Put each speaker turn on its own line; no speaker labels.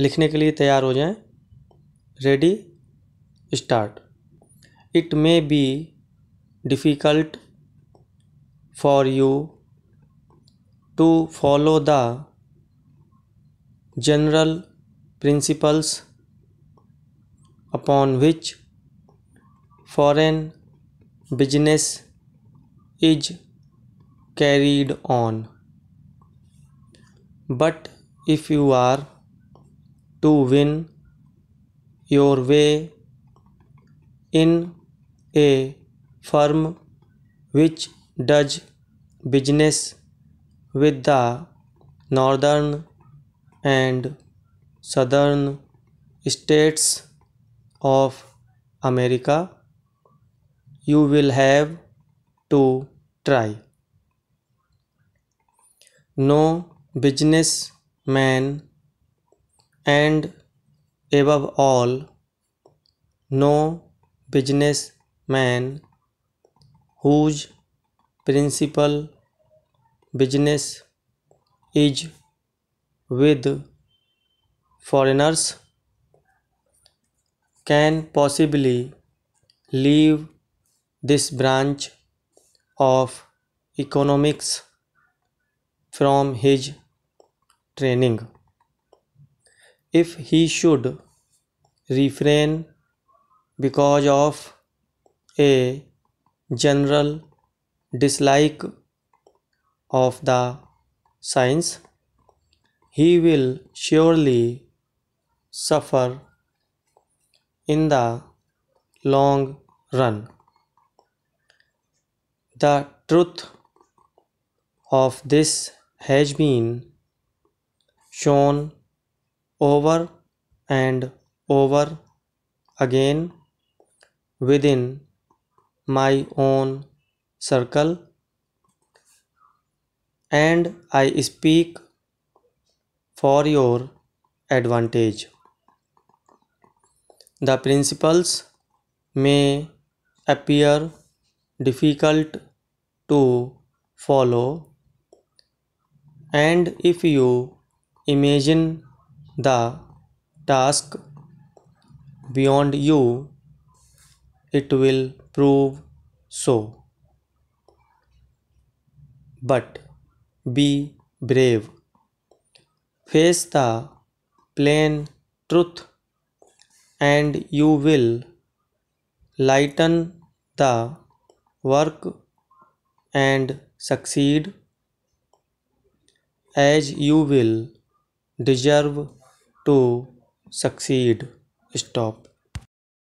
लिखने के लिए तैयार हो जाएं ready start it may be difficult for you to follow the general principles upon which foreign business is carried on but if you are to win your way in a firm which does business with the northern and southern states of America, you will have to try. No businessman and above all no businessman whose principal business is with foreigners can possibly leave this branch of economics from his training if he should refrain because of a general dislike of the science, he will surely suffer in the long run. The truth of this has been shown over and over again within my own circle and I speak for your advantage. The principles may appear difficult to follow and if you imagine the task beyond you, it will prove so. But be brave. Face the plain truth and you will lighten the work and succeed as you will deserve to succeed stop